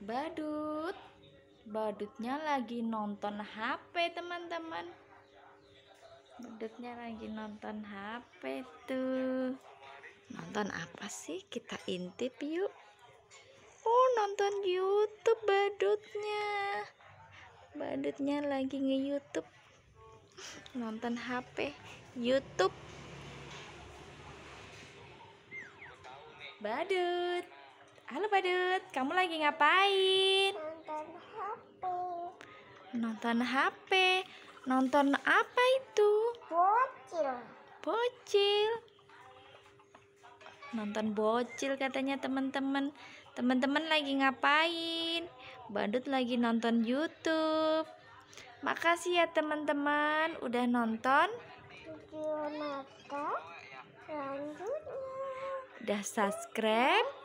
badut badutnya lagi nonton HP teman-teman badutnya lagi nonton HP tuh nonton apa sih kita intip yuk oh nonton YouTube badutnya badutnya lagi nge YouTube nonton HP YouTube badut Halo Badut, kamu lagi ngapain? Nonton HP. Nonton HP. Nonton apa itu? Bocil. Bocil. Nonton bocil katanya teman-teman. Teman-teman lagi ngapain? Badut lagi nonton YouTube. Makasih ya teman-teman udah nonton video mata selanjutnya. Udah subscribe?